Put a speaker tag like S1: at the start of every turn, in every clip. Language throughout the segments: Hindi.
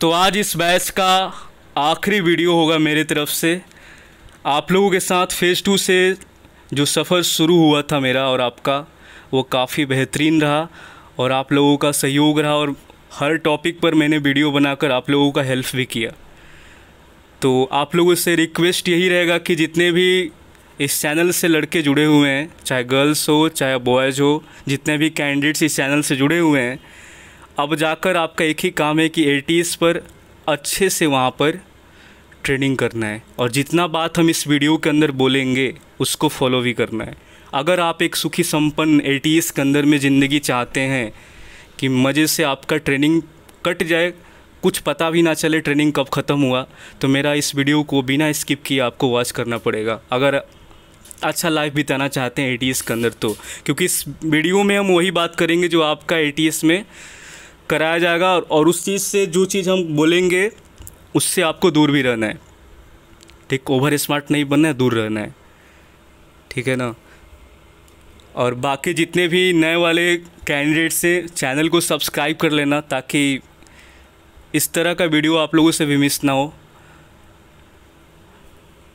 S1: तो आज इस बैच का आखिरी वीडियो होगा मेरे तरफ से आप लोगों के साथ फ़ेज़ टू से जो सफ़र शुरू हुआ था मेरा और आपका वो काफ़ी बेहतरीन रहा और आप लोगों का सहयोग रहा और हर टॉपिक पर मैंने वीडियो बनाकर आप लोगों का हेल्प भी किया तो आप लोगों से रिक्वेस्ट यही रहेगा कि जितने भी इस चैनल से लड़के जुड़े हुए हैं चाहे गर्ल्स हो चाहे बॉयज़ हो जितने भी कैंडिडेट्स इस चैनल से जुड़े हुए हैं अब जाकर आपका एक ही काम है कि एटीज़ पर अच्छे से वहाँ पर ट्रेनिंग करना है और जितना बात हम इस वीडियो के अंदर बोलेंगे उसको फॉलो भी करना है अगर आप एक सुखी संपन्न एटीज़ के अंदर में ज़िंदगी चाहते हैं कि मज़े से आपका ट्रेनिंग कट जाए कुछ पता भी ना चले ट्रेनिंग कब ख़त्म हुआ तो मेरा इस वीडियो को बिना स्किप किए आपको वॉच करना पड़ेगा अगर अच्छा लाइफ बिताना चाहते हैं ए के अंदर तो क्योंकि इस वीडियो में हम वही बात करेंगे जो आपका ए में कराया जाएगा और उस चीज़ से जो चीज़ हम बोलेंगे उससे आपको दूर भी रहना है ठीक ओवर स्मार्ट नहीं बनना है दूर रहना है ठीक है ना और बाकी जितने भी नए वाले कैंडिडेट से चैनल को सब्सक्राइब कर लेना ताकि इस तरह का वीडियो आप लोगों से भी मिस ना हो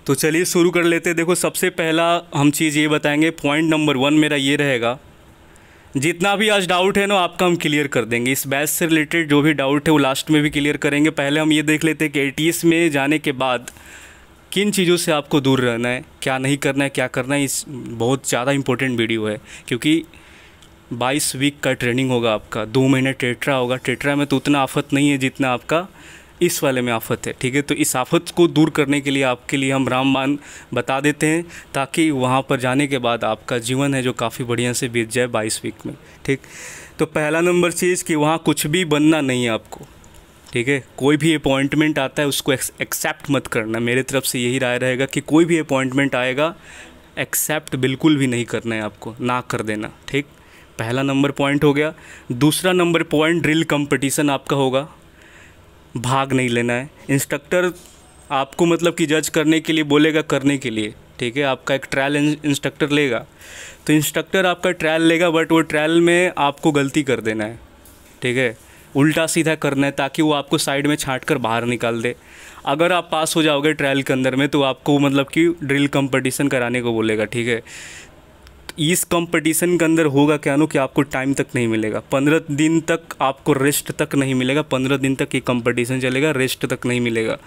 S1: तो चलिए शुरू कर लेते देखो सबसे पहला हम चीज़ ये बताएंगे पॉइंट नंबर वन मेरा ये रहेगा जितना भी आज डाउट है ना आपका हम क्लियर कर देंगे इस बैच से रिलेटेड जो भी डाउट है वो लास्ट में भी क्लियर करेंगे पहले हम ये देख लेते हैं कि ए में जाने के बाद किन चीज़ों से आपको दूर रहना है क्या नहीं करना है क्या करना है इस बहुत ज़्यादा इंपॉर्टेंट वीडियो है क्योंकि 22 वीक का ट्रेनिंग होगा आपका दो महीने टेट्रा होगा टेट्रा में तो उतना आफत नहीं है जितना आपका इस वाले में आफत है ठीक है तो इस आफत को दूर करने के लिए आपके लिए हम रामबान बता देते हैं ताकि वहाँ पर जाने के बाद आपका जीवन है जो काफ़ी बढ़िया से बीत जाए बाईस वीक में ठीक तो पहला नंबर चीज़ कि वहाँ कुछ भी बनना नहीं है आपको ठीक है कोई भी अपॉइंटमेंट आता है उसको एक्सेप्ट मत करना मेरे तरफ से यही राय रहेगा कि कोई भी अपॉइंटमेंट आएगा एक्सेप्ट बिल्कुल भी नहीं करना है आपको ना कर देना ठीक पहला नंबर पॉइंट हो गया दूसरा नंबर पॉइंट ड्रिल कंपटीशन आपका होगा भाग नहीं लेना है इंस्ट्रक्टर आपको मतलब कि जज करने के लिए बोलेगा करने के लिए ठीक है आपका एक ट्रायल इंस्ट्रक्टर लेगा तो इंस्ट्रक्टर आपका ट्रायल लेगा बट वो ट्रायल में आपको गलती कर देना है ठीक है उल्टा सीधा करना है ताकि वो आपको साइड में छाँट कर बाहर निकाल दे अगर आप पास हो जाओगे ट्रायल के अंदर में तो आपको मतलब कि ड्रिल कंपटीशन कराने को बोलेगा ठीक है इस कंपटीशन के अंदर होगा क्या नो कि आपको टाइम तक नहीं मिलेगा पंद्रह दिन तक आपको रेस्ट तक नहीं मिलेगा पंद्रह दिन तक ये कंपटीशन चलेगा रेस्ट तक नहीं मिलेगा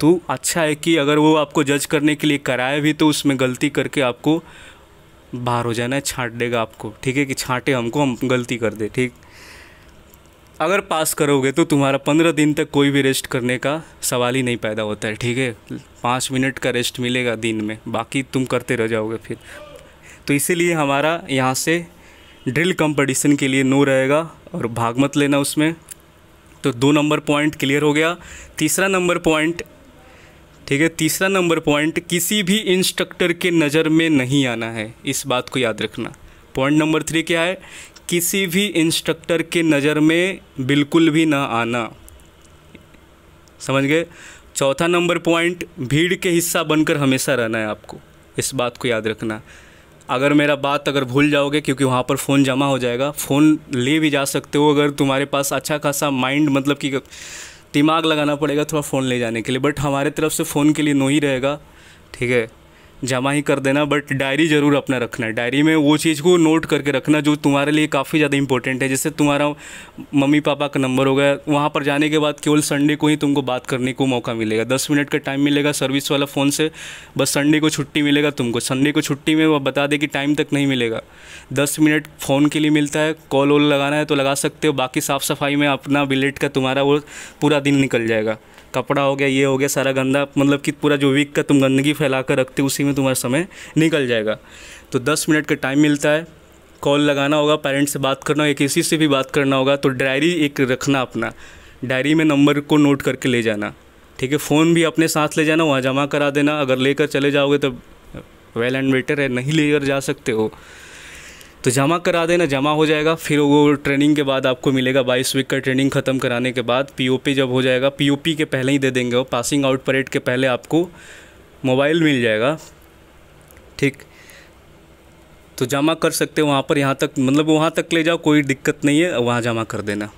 S1: तो अच्छा है कि अगर वो आपको जज करने के लिए कराए भी तो उसमें गलती करके आपको बाहर हो जाना है छाँट देगा आपको ठीक है कि छाँटे हमको हम गलती कर दे ठीक अगर पास करोगे तो तुम्हारा पंद्रह दिन तक कोई भी रेस्ट करने का सवाल ही नहीं पैदा होता है ठीक है पाँच मिनट का रेस्ट मिलेगा दिन में बाकी तुम करते रह जाओगे फिर तो इसीलिए हमारा यहाँ से ड्रिल कंपटीशन के लिए नो रहेगा और भाग मत लेना उसमें तो दो नंबर पॉइंट क्लियर हो गया तीसरा नंबर पॉइंट ठीक है तीसरा नंबर पॉइंट किसी भी इंस्ट्रक्टर के नज़र में नहीं आना है इस बात को याद रखना पॉइंट नंबर थ्री क्या है किसी भी इंस्ट्रक्टर के नज़र में बिल्कुल भी ना आना समझ गए चौथा नंबर पॉइंट भीड़ के हिस्सा बनकर हमेशा रहना है आपको इस बात को याद रखना अगर मेरा बात अगर भूल जाओगे क्योंकि वहाँ पर फ़ोन जमा हो जाएगा फ़ोन ले भी जा सकते हो अगर तुम्हारे पास अच्छा खासा माइंड मतलब कि दिमाग लगाना पड़ेगा थोड़ा फ़ोन ले जाने के लिए बट हमारे तरफ से फ़ोन के लिए नो ही रहेगा ठीक है जमा ही कर देना बट डायरी ज़रूर अपना रखना डायरी में वो चीज़ को नोट करके रखना जो तुम्हारे लिए काफ़ी ज़्यादा इंपॉर्टेंट है जैसे तुम्हारा मम्मी पापा का नंबर हो गया वहाँ पर जाने के बाद केवल संडे को ही तुमको बात करने को मौका मिलेगा दस मिनट का टाइम मिलेगा सर्विस वाला फ़ोन से बस संडे को छुट्टी मिलेगा तुमको संडे को छुट्टी में वह बता दे कि टाइम तक नहीं मिलेगा दस मिनट फ़ोन के लिए मिलता है कॉल वॉल लगाना है तो लगा सकते हो बाकी साफ़ सफाई में अपना बिलेट का तुम्हारा वो पूरा दिन निकल जाएगा कपड़ा हो गया ये हो गया सारा गंदा मतलब कि पूरा जो वीक का तुम गंदगी फैला कर रखते हो उसी में तुम्हारा समय निकल जाएगा तो दस मिनट का टाइम मिलता है कॉल लगाना होगा पेरेंट्स से बात करना होगा किसी से भी बात करना होगा तो डायरी एक रखना अपना डायरी में नंबर को नोट करके ले जाना ठीक है फ़ोन भी अपने साथ ले जाना वहाँ जमा करा देना अगर लेकर चले जाओगे तो वेल एंड बेटर है नहीं लेकर जा सकते हो तो जमा करा देना जमा हो जाएगा फिर वो ट्रेनिंग के बाद आपको मिलेगा बाईस वीक का ट्रेनिंग ख़त्म कराने के बाद पीओपी जब हो जाएगा पीओपी के पहले ही दे देंगे वो पासिंग आउट परेड के पहले आपको मोबाइल मिल जाएगा ठीक तो जमा कर सकते वहाँ पर यहाँ तक मतलब वहाँ तक ले जाओ कोई दिक्कत नहीं है वहाँ जमा कर देना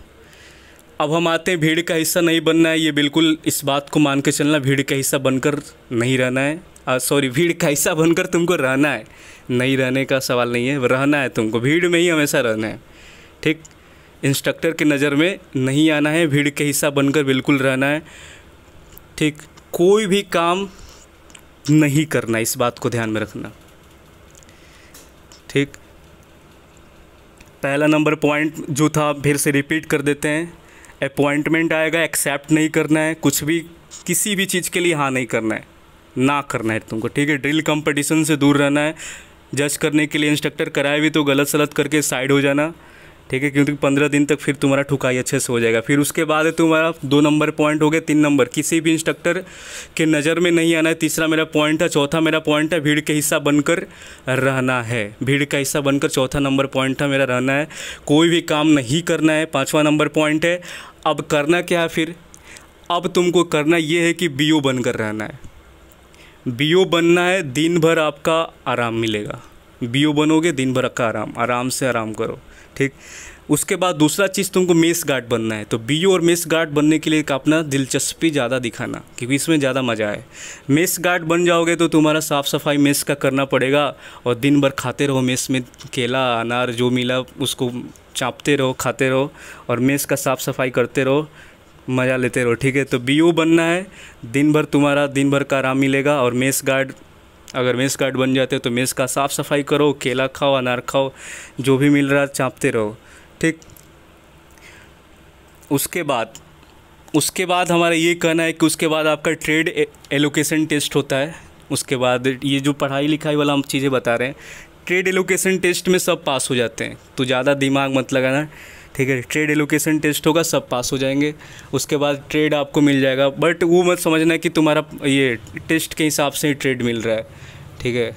S1: अब हम आते हैं भीड़ का हिस्सा नहीं बनना है ये बिल्कुल इस बात को मान के चलना भीड़ का हिस्सा बनकर नहीं रहना है सॉरी भीड़ का हिस्सा बनकर तुमको रहना है नहीं रहने का सवाल नहीं है रहना है तुमको भीड़ में ही हमेशा रहना है ठीक इंस्ट्रक्टर की नज़र में नहीं आना है भीड़ के हिस्सा बनकर बिल्कुल रहना है ठीक कोई भी काम नहीं करना इस बात को ध्यान में रखना ठीक पहला नंबर पॉइंट जो था फिर से रिपीट कर देते हैं अपॉइंटमेंट आएगा एक्सेप्ट नहीं करना है कुछ भी किसी भी चीज़ के लिए हाँ नहीं करना है ना करना है तुमको ठीक है ड्रिल कंपटीशन से दूर रहना है जज करने के लिए इंस्ट्रक्टर कराए भी तो गलत सलत करके साइड हो जाना ठीक है क्योंकि पंद्रह दिन तक फिर तुम्हारा ठुकाई अच्छे से हो जाएगा फिर उसके बाद तुम्हारा दो नंबर पॉइंट हो गया तीन नंबर किसी भी इंस्ट्रक्टर के नज़र में नहीं आना है तीसरा मेरा पॉइंट है चौथा मेरा पॉइंट है भीड़ के हिस्सा बनकर रहना है भीड़ का हिस्सा बनकर चौथा नंबर पॉइंट था मेरा रहना है कोई भी काम नहीं करना है पाँचवा नंबर पॉइंट है अब करना क्या है फिर अब तुमको करना ये है कि बी बनकर रहना है बीओ बनना है दिन भर आपका आराम मिलेगा बीओ बनोगे दिन भर का आराम आराम से आराम करो ठीक उसके बाद दूसरा चीज़ तुमको मेस गार्ड बनना है तो बीओ और मेस गार्ड बनने के लिए अपना दिलचस्पी ज़्यादा दिखाना क्योंकि इसमें ज़्यादा मज़ा है मेस गार्ड बन जाओगे तो तुम्हारा साफ़ सफाई मेस का करना पड़ेगा और दिन भर खाते रहो मेस में केला अनार जो मिला उसको चापते रहो खाते रहो और मेस का साफ़ सफाई करते रहो मज़ा लेते रहो ठीक है तो बी बनना है दिन भर तुम्हारा दिन भर का आराम मिलेगा और मेस गार्ड अगर मेस गार्ड बन जाते हो तो मेस का साफ़ सफाई करो केला खाओ अनार खाओ जो भी मिल रहा है चाँपते रहो ठीक उसके बाद उसके बाद हमारा ये कहना है कि उसके बाद आपका ट्रेड एलोकेशन टेस्ट होता है उसके बाद ये जो पढ़ाई लिखाई वाला हम चीज़ें बता रहे हैं ट्रेड एलोकेशन टेस्ट में सब पास हो जाते हैं तो ज़्यादा दिमाग मत लगाना ठीक है ट्रेड एलोकेशन टेस्ट होगा सब पास हो जाएंगे उसके बाद ट्रेड आपको मिल जाएगा बट वो मत समझना कि तुम्हारा ये टेस्ट के हिसाब से ही ट्रेड मिल रहा है ठीक है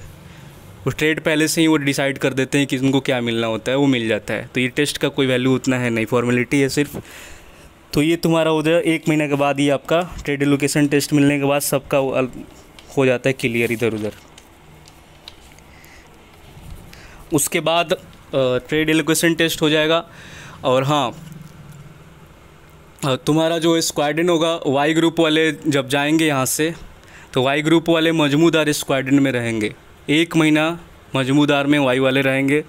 S1: वो ट्रेड पहले से ही वो डिसाइड कर देते हैं कि उनको क्या मिलना होता है वो मिल जाता है तो ये टेस्ट का कोई वैल्यू उतना है नहीं फॉर्मेलिटी है सिर्फ तो ये तुम्हारा उधर एक महीने के बाद ही आपका ट्रेड एलोकेशन टेस्ट मिलने के बाद सबका हो जाता है क्लियर इधर उधर उसके बाद ट्रेड एलोकेशन टेस्ट हो जाएगा और हाँ तुम्हारा जो स्क्वाडन होगा वाई ग्रुप वाले जब जाएंगे यहाँ से तो वाई ग्रुप वाले मजमूदार स्क्वाडन में रहेंगे एक महीना मजमूदार में वाई वाले रहेंगे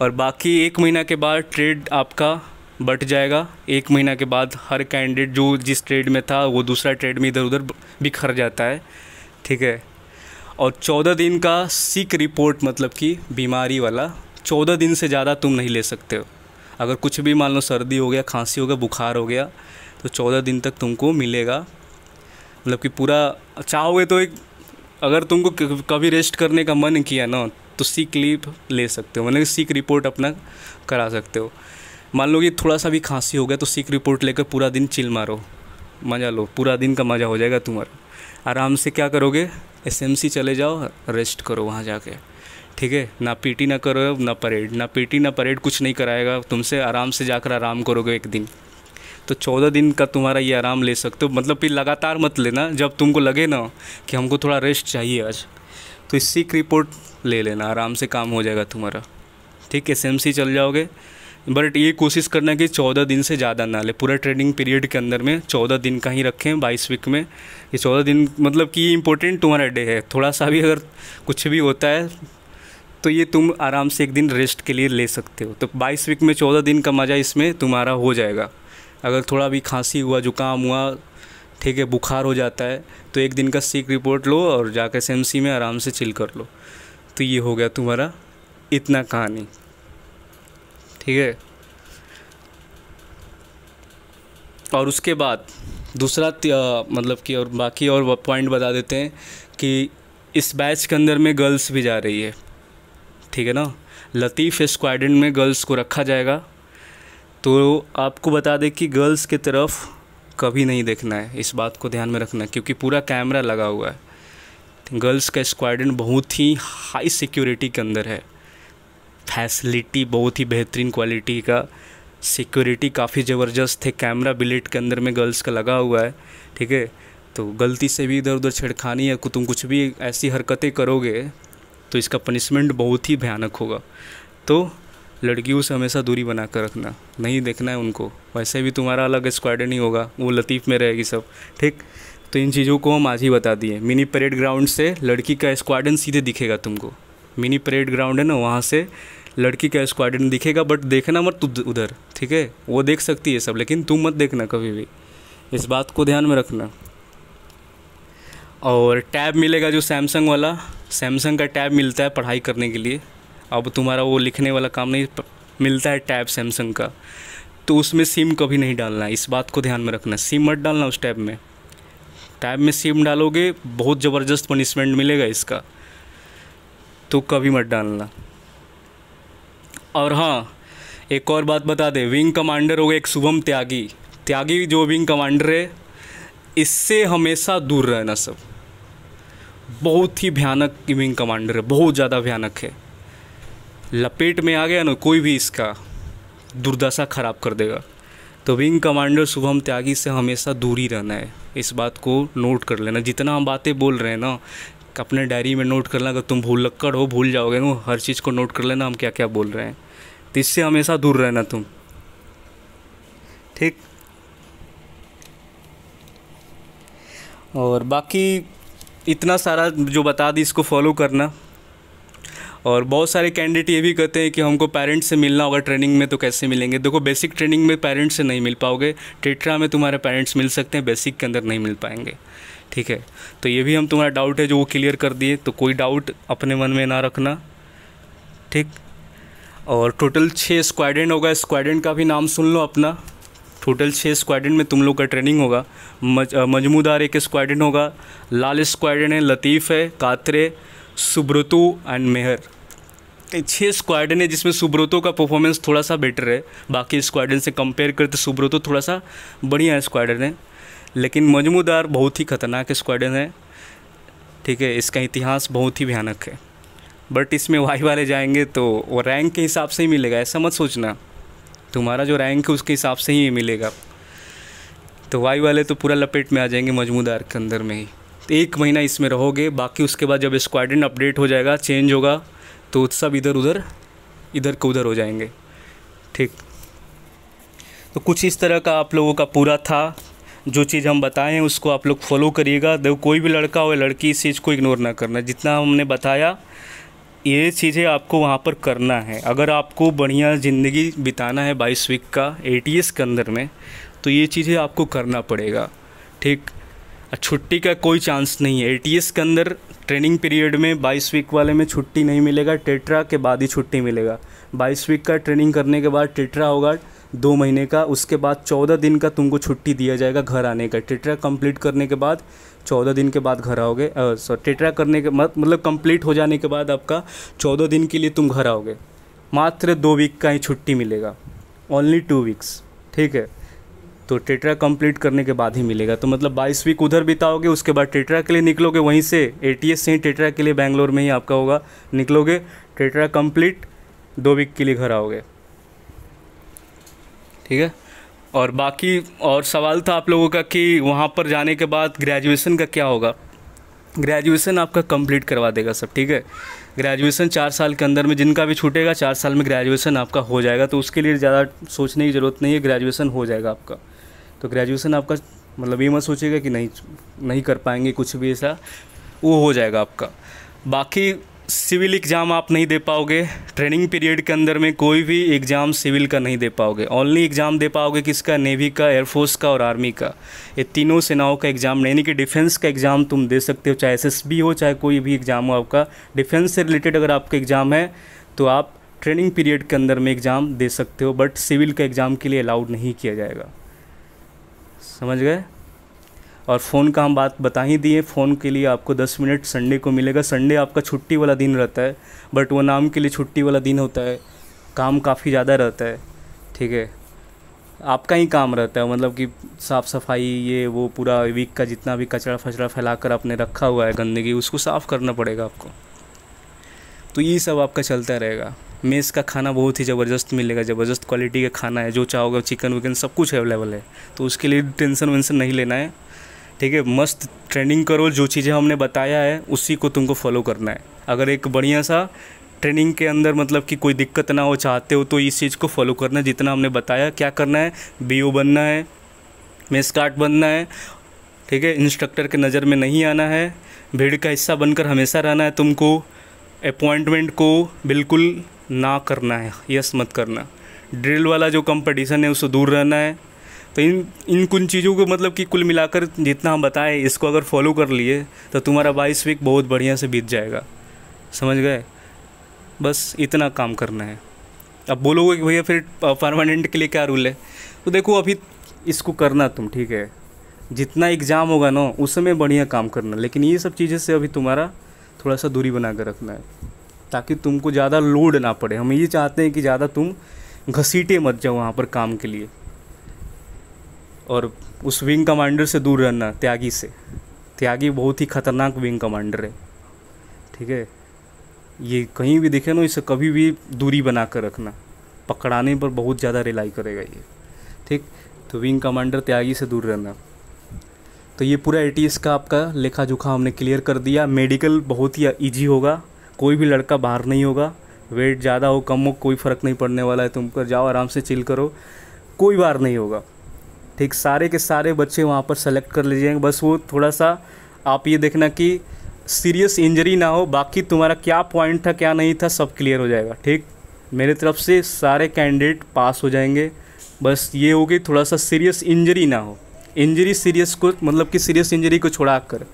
S1: और बाकी एक महीना के बाद ट्रेड आपका बट जाएगा एक महीना के बाद हर कैंडिडेट जो जिस ट्रेड में था वो दूसरा ट्रेड में इधर उधर बिखर जाता है ठीक है और चौदह दिन का सिक रिपोर्ट मतलब कि बीमारी वाला चौदह दिन से ज़्यादा तुम नहीं ले सकते हो अगर कुछ भी मान लो सर्दी हो गया खांसी हो गया बुखार हो गया तो चौदह दिन तक तुमको मिलेगा मतलब कि पूरा चाहोगे तो एक अगर तुमको कभी रेस्ट करने का मन किया ना तो सीख लीप ले सकते हो मतलब सीख रिपोर्ट अपना करा सकते हो मान लो कि थोड़ा सा भी खांसी हो गया तो सीख रिपोर्ट लेकर पूरा दिन चिल मारो मज़ा लो पूरा दिन का मज़ा हो जाएगा तुम्हारा आराम से क्या करोगे एसएमसी चले जाओ रेस्ट करो वहाँ जाके ठीक है ना पीटी ना करो ना परेड ना पीटी ना परेड कुछ नहीं कराएगा तुमसे आराम से जाकर आराम करोगे एक दिन तो चौदह दिन का तुम्हारा ये आराम ले सकते हो मतलब कि लगातार मत लेना जब तुमको लगे ना कि हमको थोड़ा रेस्ट चाहिए आज तो सीख रिपोर्ट ले लेना आराम से काम हो जाएगा तुम्हारा ठीक है एस चल जाओगे बट ये कोशिश करना कि चौदह दिन से ज़्यादा ना ले पूरा ट्रेनिंग पीरियड के अंदर में चौदह दिन का ही रखें बाईस वीक में ये चौदह दिन मतलब कि ये इंपॉर्टेंट तुम्हारा डे है थोड़ा सा भी अगर कुछ भी होता है तो ये तुम आराम से एक दिन रेस्ट के लिए ले सकते हो तो बाईस वीक में चौदह दिन का मज़ा इसमें तुम्हारा हो जाएगा अगर थोड़ा भी खांसी हुआ जुकाम हुआ ठीक है बुखार हो जाता है तो एक दिन का सीख रिपोर्ट लो और जाकर सी में आराम से चिल कर लो तो ये हो गया तुम्हारा इतना कहानी ठीक है और उसके बाद दूसरा मतलब कि और बाकी और पॉइंट बता देते हैं कि इस बैच के अंदर में गर्ल्स भी जा रही है ठीक है ना लतीफ़ स्क्वाड्रन में गर्ल्स को रखा जाएगा तो आपको बता दें कि गर्ल्स की तरफ कभी नहीं देखना है इस बात को ध्यान में रखना है क्योंकि पूरा कैमरा लगा हुआ है गर्ल्स का स्क्वाड्रन बहुत ही हाई सिक्योरिटी के अंदर है फैसिलिटी बहुत ही बेहतरीन क्वालिटी का सिक्योरिटी काफ़ी ज़बरदस्त है कैमरा बिलेट के अंदर में गर्ल्स का लगा हुआ है ठीक है तो गलती से भी इधर उधर छेड़खानी है तुम कुछ भी ऐसी हरकतें करोगे तो इसका पनिशमेंट बहुत ही भयानक होगा तो लड़कियों से हमेशा दूरी बना कर रखना नहीं देखना है उनको वैसे भी तुम्हारा अलग स्क्वाडन नहीं होगा वो लतीफ़ में रहेगी सब ठीक तो इन चीज़ों को हम आज ही बता दिए मिनी परेड ग्राउंड से लड़की का स्क्वाडन सीधे दिखेगा तुमको मिनी परेड ग्राउंड है ना वहाँ से लड़की का स्क्वाडन दिखेगा बट देखना मत उधर ठीक है वो देख सकती है सब लेकिन तुम मत देखना कभी भी इस बात को ध्यान में रखना और टैब मिलेगा जो सैमसंग वाला सैमसंग का टैब मिलता है पढ़ाई करने के लिए अब तुम्हारा वो लिखने वाला काम नहीं मिलता है टैब सैमसंग का तो उसमें सिम कभी नहीं डालना इस बात को ध्यान में रखना सिम मत डालना उस टैब में टैब में सिम डालोगे बहुत ज़बरदस्त पनिशमेंट मिलेगा इसका तो कभी मत डालना और हाँ एक और बात बता दें विंग कमांडर हो गए एक शुभम त्यागी त्यागी जो विंग कमांडर है इससे हमेशा दूर रहना सब बहुत ही भयानक विंग कमांडर है बहुत ज़्यादा भयानक है लपेट में आ गया ना कोई भी इसका दुर्दशा खराब कर देगा तो विंग कमांडर शुभम त्यागी से हमेशा दूरी रहना है इस बात को नोट कर लेना जितना हम बातें बोल रहे हैं ना अपने डायरी में नोट कर लेना अगर तुम भूल लक्कड़ हो भूल जाओगे ना हर चीज़ को नोट कर लेना हम क्या क्या बोल रहे हैं तो इससे हमेशा दूर रहना तुम ठीक और बाकी इतना सारा जो बता दी इसको फॉलो करना और बहुत सारे कैंडिडेट ये भी कहते हैं कि हमको पेरेंट्स से मिलना होगा ट्रेनिंग में तो कैसे मिलेंगे देखो बेसिक ट्रेनिंग में पेरेंट्स से नहीं मिल पाओगे टेट्रा में तुम्हारे पेरेंट्स मिल सकते हैं बेसिक के अंदर नहीं मिल पाएंगे ठीक है तो ये भी हम तुम्हारा डाउट है जो वो क्लियर कर दिए तो कोई डाउट अपने मन में ना रखना ठीक और टोटल छः स्क्वाड्रन होगा स्क्वाड्रन का भी नाम सुन लो अपना टोटल छः स्क्वाड्रन में तुम लोग का ट्रेनिंग होगा मज, मजमूदार एक स्क्वाड्रन होगा लाल स्क्वाड्रन है लतीफ़ है कातरे सुब्रतु एंड मेहर तो छः स्क्वाड्रन है जिसमें सुब्रोतो का परफॉर्मेंस थोड़ा सा बेटर है बाकी स्क्वाड्रन से कंपेयर करते तो सुब्रतो थोड़ा सा बढ़िया स्क्वाड्रन है लेकिन मजमूदार बहुत ही खतरनाक स्क्वाड्रन है ठीक है इसका इतिहास बहुत ही भयानक है बट इसमें वाई वाले जाएंगे तो वो रैंक के हिसाब से ही मिलेगा ऐसा मत सोचना तुम्हारा जो रैंक है उसके हिसाब से ही ये मिलेगा तो वाई वाले तो पूरा लपेट में आ जाएंगे मजमूदार के अंदर में ही तो एक महीना इसमें रहोगे बाकी उसके बाद जब स्क्वाड्रन अपडेट हो जाएगा चेंज होगा तो सब इधर उधर इधर को उधर हो जाएंगे ठीक तो कुछ इस तरह का आप लोगों का पूरा था जो चीज़ हम बताएं उसको आप लोग फॉलो करिएगा देखो कोई भी लड़का हो या लड़की इस चीज़ को इग्नोर ना करना जितना हमने बताया ये चीज़ें आपको वहाँ पर करना है अगर आपको बढ़िया ज़िंदगी बिताना है बाईस वीक का ए के अंदर में तो ये चीज़ें आपको करना पड़ेगा ठीक छुट्टी का कोई चांस नहीं है ए के अंदर ट्रेनिंग पीरियड में बाईस वीक वाले में छुट्टी नहीं मिलेगा टेट्रा के बाद ही छुट्टी मिलेगा बाईस वीक का ट्रेनिंग करने के बाद टेट्रा होगा दो महीने का उसके बाद चौदह दिन का तुमको छुट्टी दिया जाएगा घर आने का टेट्रा कंप्लीट करने के बाद चौदह दिन के बाद घर आओगे सॉरी टेट्रा करने के मतलब कंप्लीट हो जाने के बाद आपका चौदह दिन के लिए तुम घर आओगे मात्र दो वीक का ही छुट्टी मिलेगा ओनली टू वीक्स ठीक है तो टेट्रा कंप्लीट करने के बाद ही मिलेगा तो मतलब 22 वीक उधर बिताओगे उसके बाद टेट्रा के लिए निकलोगे वहीं से ए से ही टेट्रा के लिए बैंगलोर में ही आपका होगा निकलोगे टेट्रा कंप्लीट दो वीक के लिए घर आओगे ठीक है और बाकी और सवाल था आप लोगों का कि वहाँ पर जाने के बाद ग्रेजुएशन का क्या होगा ग्रेजुएशन आपका कंप्लीट करवा देगा सब ठीक है ग्रेजुएशन चार साल के अंदर में जिनका भी छूटेगा चार साल में ग्रेजुएशन आपका हो जाएगा तो उसके लिए ज़्यादा सोचने की ज़रूरत नहीं है ग्रेजुएशन हो जाएगा आपका तो ग्रेजुएशन आपका मतलब ये मत सोचिएगा कि नहीं नहीं कर पाएंगे कुछ भी ऐसा वो हो जाएगा आपका बाकी सिविल एग्ज़ाम आप नहीं दे पाओगे ट्रेनिंग पीरियड के अंदर में कोई भी एग्ज़ाम सिविल का नहीं दे पाओगे ओनली एग्ज़ाम दे पाओगे किसका नेवी का एयरफोर्स का और आर्मी का ये तीनों सेनाओं का एग्ज़ाम यानी कि डिफेंस का एग्ज़ाम तुम दे सकते हो चाहे एस हो चाहे कोई भी एग्ज़ाम हो आपका डिफेंस से रिलेटेड अगर आपका एग्ज़ाम है तो आप ट्रेनिंग पीरियड के अंदर में एग्ज़ाम दे सकते हो बट सिविल का एग्ज़ाम के लिए अलाउड नहीं किया जाएगा समझ गए और फ़ोन का हम बात बता ही दिए फ़ोन के लिए आपको 10 मिनट संडे को मिलेगा संडे आपका छुट्टी वाला दिन रहता है बट वो नाम के लिए छुट्टी वाला दिन होता है काम काफ़ी ज़्यादा रहता है ठीक है आपका ही काम रहता है मतलब कि साफ़ सफाई ये वो पूरा वीक का जितना भी कचरा फचरा फैला कर आपने रखा हुआ है गंदगी उसको साफ़ करना पड़ेगा आपको तो ये सब आपका चलता रहेगा मेस का खाना बहुत ही ज़बरदस्त मिलेगा ज़बरदस्त क्वालिटी का खाना है जो चाहोगे चिकन विकन सब कुछ अवेलेबल है तो उसके लिए टेंसन वेंसन नहीं लेना है ठीक है मस्त ट्रेनिंग करो जो चीज़ें हमने बताया है उसी को तुमको फॉलो करना है अगर एक बढ़िया सा ट्रेनिंग के अंदर मतलब कि कोई दिक्कत ना हो चाहते हो तो इस चीज़ को फॉलो करना है जितना हमने बताया क्या करना है बी बनना है मेस कार्ड बनना है ठीक है इंस्ट्रक्टर के नज़र में नहीं आना है भीड़ का हिस्सा बनकर हमेशा रहना है तुमको अपॉइंटमेंट को बिल्कुल ना करना है यस मत करना ड्रिल वाला जो कंपटीशन है उससे दूर रहना है तो इन इन कुछ चीज़ों को मतलब कि कुल मिलाकर जितना हम बताएं इसको अगर फॉलो कर लिए तो तुम्हारा बाईस वीक बहुत बढ़िया से बीत जाएगा समझ गए बस इतना काम करना है अब बोलोगे कि भैया फिर परमानेंट के लिए क्या रूल है तो देखो अभी इसको करना तुम ठीक है जितना एग्ज़ाम होगा ना उस समय बढ़िया काम करना लेकिन ये सब चीज़ें से अभी तुम्हारा थोड़ा सा दूरी बना कर रखना है ताकि तुमको ज़्यादा लोड ना पड़े हम ये चाहते हैं कि ज़्यादा तुम घसीटे मत जाओ वहाँ पर काम के लिए और उस विंग कमांडर से दूर रहना त्यागी से त्यागी बहुत ही खतरनाक विंग कमांडर है ठीक है ये कहीं भी देखे ना इसे कभी भी दूरी बना कर रखना पकड़ाने पर बहुत ज़्यादा रिलाई करेगा ये ठीक तो विंग कमांडर त्यागी से दूर रहना तो ये पूरा ए का आपका लेखा जोखा हमने क्लियर कर दिया मेडिकल बहुत ही ईजी होगा कोई भी लड़का बाहर नहीं होगा वेट ज़्यादा हो कम हो कोई फ़र्क नहीं पड़ने वाला है तुम पर जाओ आराम से चिल करो कोई बार नहीं होगा ठीक सारे के सारे बच्चे वहाँ पर सेलेक्ट कर लीजिए बस वो थोड़ा सा आप ये देखना कि सीरियस इंजरी ना हो बाकी तुम्हारा क्या पॉइंट था क्या नहीं था सब क्लियर हो जाएगा ठीक मेरे तरफ से सारे कैंडिडेट पास हो जाएंगे बस ये हो कि थोड़ा सा सीरियस इंजरी ना हो इंजरी सीरियस को मतलब कि सीरियस इंजरी को छुड़ा कर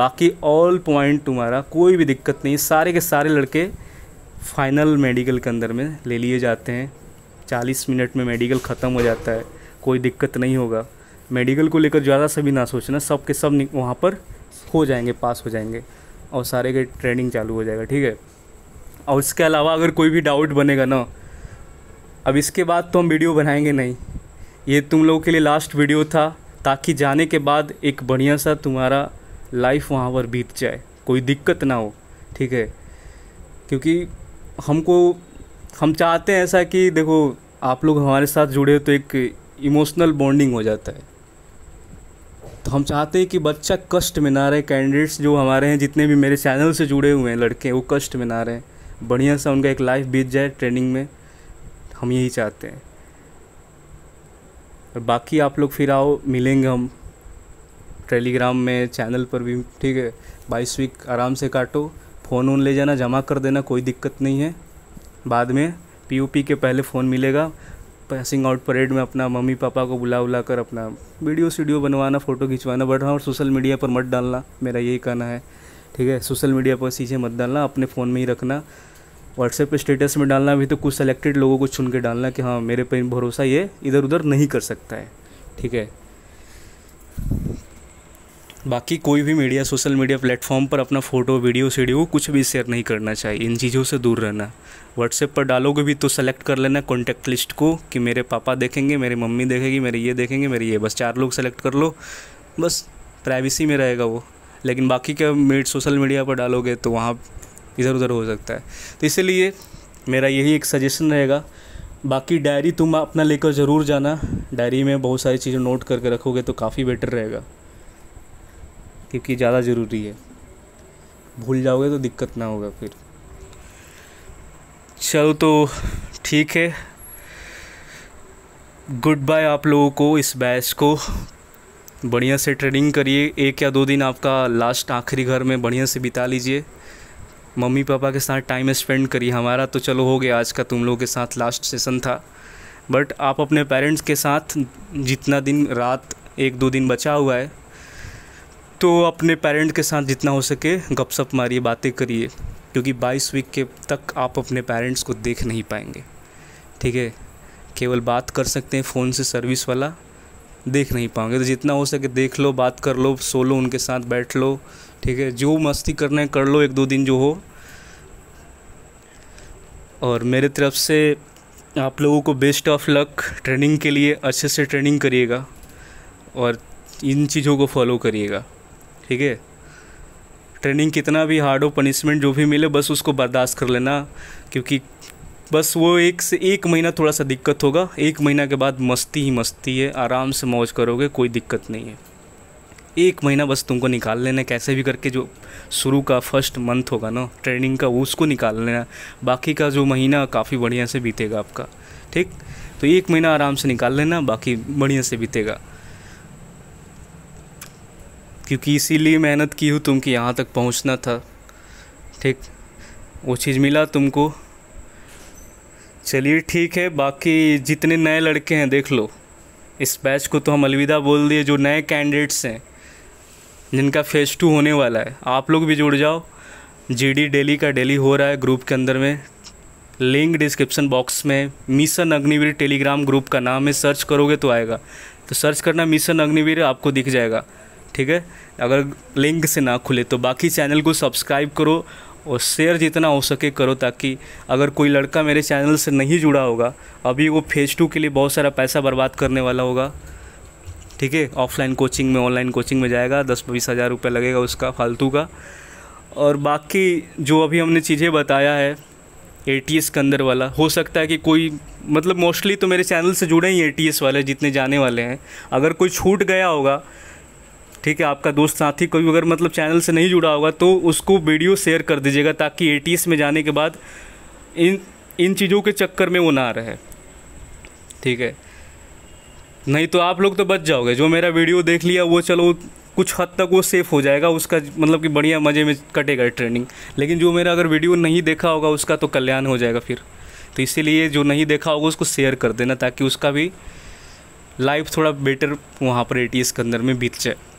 S1: बाकी ऑल पॉइंट तुम्हारा कोई भी दिक्कत नहीं सारे के सारे लड़के फाइनल मेडिकल के अंदर में ले लिए जाते हैं चालीस मिनट में मेडिकल ख़त्म हो जाता है कोई दिक्कत नहीं होगा मेडिकल को लेकर ज़्यादा से भी ना सोचना सब के सब वहाँ पर हो जाएंगे पास हो जाएंगे और सारे के ट्रेनिंग चालू हो जाएगा ठीक है और इसके अलावा अगर कोई भी डाउट बनेगा ना अब इसके बाद तो हम वीडियो बनाएंगे नहीं ये तुम लोगों के लिए लास्ट वीडियो था ताकि जाने के बाद एक बढ़िया सा तुम्हारा लाइफ वहाँ पर बीत जाए कोई दिक्कत ना हो ठीक है क्योंकि हमको हम चाहते हैं ऐसा कि देखो आप लोग हमारे साथ जुड़े हो तो एक इमोशनल बॉन्डिंग हो जाता है तो हम चाहते हैं कि बच्चा कष्ट में ना रहे कैंडिडेट्स जो हमारे हैं जितने भी मेरे चैनल से जुड़े हुए हैं लड़के वो कष्ट में ना रहे बढ़िया सा उनका एक लाइफ बीत जाए ट्रेनिंग में हम यही चाहते हैं और बाकी आप लोग फिर आओ मिलेंगे हम टेलीग्राम में चैनल पर भी ठीक है बाईस वीक आराम से काटो फ़ोन वोन ले जाना जमा कर देना कोई दिक्कत नहीं है बाद में पीओपी के पहले फ़ोन मिलेगा पैसिंग आउट परेड में अपना मम्मी पापा को बुला बुला कर अपना वीडियो सीडियो बनवाना फ़ोटो खिंचवाना बट हाँ सोशल मीडिया पर मत डालना मेरा यही कहना है ठीक है सोशल मीडिया पर चीज़ें मत डालना अपने फ़ोन में ही रखना व्हाट्सएप पे स्टेटस में डालना अभी तो कुछ सेलेक्टेड लोगों को चुन के डालना कि हाँ मेरे पर भरोसा ये इधर उधर नहीं कर सकता है ठीक है बाकी कोई भी मीडिया सोशल मीडिया प्लेटफॉर्म पर अपना फ़ोटो वीडियो सीडियो कुछ भी शेयर नहीं करना चाहिए इन चीज़ों से दूर रहना व्हाट्सएप पर डालोगे भी तो सेलेक्ट कर लेना कॉन्टैक्ट लिस्ट को कि मेरे पापा देखेंगे मेरी मम्मी देखेगी मेरे ये देखेंगे मेरे ये बस चार लोग सेलेक्ट कर लो बस प्राइवेसी में रहेगा वो लेकिन बाकी के मीड सोशल मीडिया पर डालोगे तो वहाँ इधर उधर हो सकता है तो इसीलिए मेरा यही एक सजेशन रहेगा बाकी डायरी तुम अपना लेकर ज़रूर जाना डायरी में बहुत सारी चीज़ें नोट करके रखोगे तो काफ़ी बेटर रहेगा क्योंकि ज़्यादा ज़रूरी है भूल जाओगे तो दिक्कत ना होगा फिर चलो तो ठीक है गुड बाय आप लोगों को इस बैच को बढ़िया से ट्रेडिंग करिए एक या दो दिन आपका लास्ट आखिरी घर में बढ़िया से बिता लीजिए मम्मी पापा के साथ टाइम स्पेंड करिए हमारा तो चलो हो गया आज का तुम लोगों के साथ लास्ट सेशन था बट आप अपने पेरेंट्स के साथ जितना दिन रात एक दो दिन बचा हुआ है तो अपने पेरेंट के साथ जितना हो सके गपशप मारिए बातें करिए क्योंकि 22 वीक के तक आप अपने पेरेंट्स को देख नहीं पाएंगे ठीक है केवल बात कर सकते हैं फ़ोन से सर्विस वाला देख नहीं पाओगे तो जितना हो सके देख लो बात कर लो सो लो उनके साथ बैठ लो ठीक है जो मस्ती करना है कर लो एक दो दिन जो हो और मेरे तरफ से आप लोगों को बेस्ट ऑफ लक ट्रेनिंग के लिए अच्छे से ट्रेनिंग करिएगा और इन चीज़ों को फॉलो करिएगा ठीक है ट्रेनिंग कितना भी हार्ड हो पनिशमेंट जो भी मिले बस उसको बर्दाश्त कर लेना क्योंकि बस वो एक से एक महीना थोड़ा सा दिक्कत होगा एक महीना के बाद मस्ती ही मस्ती है आराम से मौज करोगे कोई दिक्कत नहीं है एक महीना बस तुमको निकाल लेना कैसे भी करके जो शुरू का फर्स्ट मंथ होगा ना ट्रेनिंग का उसको निकाल लेना बाकी का जो महीना काफ़ी बढ़िया से बीतेगा आपका ठीक तो एक महीना आराम से निकाल लेना बाकी बढ़िया से बीतेगा क्योंकि इसीलिए मेहनत की हूँ तुम कि यहाँ तक पहुँचना था ठीक वो चीज़ मिला तुमको चलिए ठीक है बाकी जितने नए लड़के हैं देख लो इस बैच को तो हम अलविदा बोल दिए जो नए कैंडिडेट्स हैं जिनका फेज़ टू होने वाला है आप लोग भी जुड़ जाओ जीडी डेली का डेली हो रहा है ग्रुप के अंदर में लिंक डिस्क्रिप्शन बॉक्स में मिशन अग्निवीर टेलीग्राम ग्रुप का नाम है सर्च करोगे तो आएगा तो सर्च करना मिशन अग्निवीर आपको दिख जाएगा ठीक है अगर लिंक से ना खुले तो बाकी चैनल को सब्सक्राइब करो और शेयर जितना हो सके करो ताकि अगर कोई लड़का मेरे चैनल से नहीं जुड़ा होगा अभी वो फेज़ टू के लिए बहुत सारा पैसा बर्बाद करने वाला होगा ठीक है ऑफलाइन कोचिंग में ऑनलाइन कोचिंग में जाएगा दस बीस हज़ार रुपये लगेगा उसका फालतू का और बाकी जो अभी हमने चीज़ें बताया है ए टी एस के अंदर वाला हो सकता है कि कोई मतलब मोस्टली तो मेरे चैनल से जुड़े ही ए टी एस वाले जितने जाने वाले हैं अगर कोई छूट गया होगा ठीक है आपका दोस्त साथी कोई अगर मतलब चैनल से नहीं जुड़ा होगा तो उसको वीडियो शेयर कर दीजिएगा ताकि एटीज़ में जाने के बाद इन इन चीज़ों के चक्कर में वो ना रहे ठीक है नहीं तो आप लोग तो बच जाओगे जो मेरा वीडियो देख लिया वो चलो कुछ हद तक वो सेफ़ हो जाएगा उसका मतलब कि बढ़िया मज़े में कटेगा ट्रेनिंग लेकिन जो मेरा अगर वीडियो नहीं देखा होगा उसका तो कल्याण हो जाएगा फिर तो इसीलिए जो नहीं देखा होगा उसको शेयर कर देना ताकि उसका भी लाइफ थोड़ा बेटर वहाँ पर ए के अंदर में बीत जाए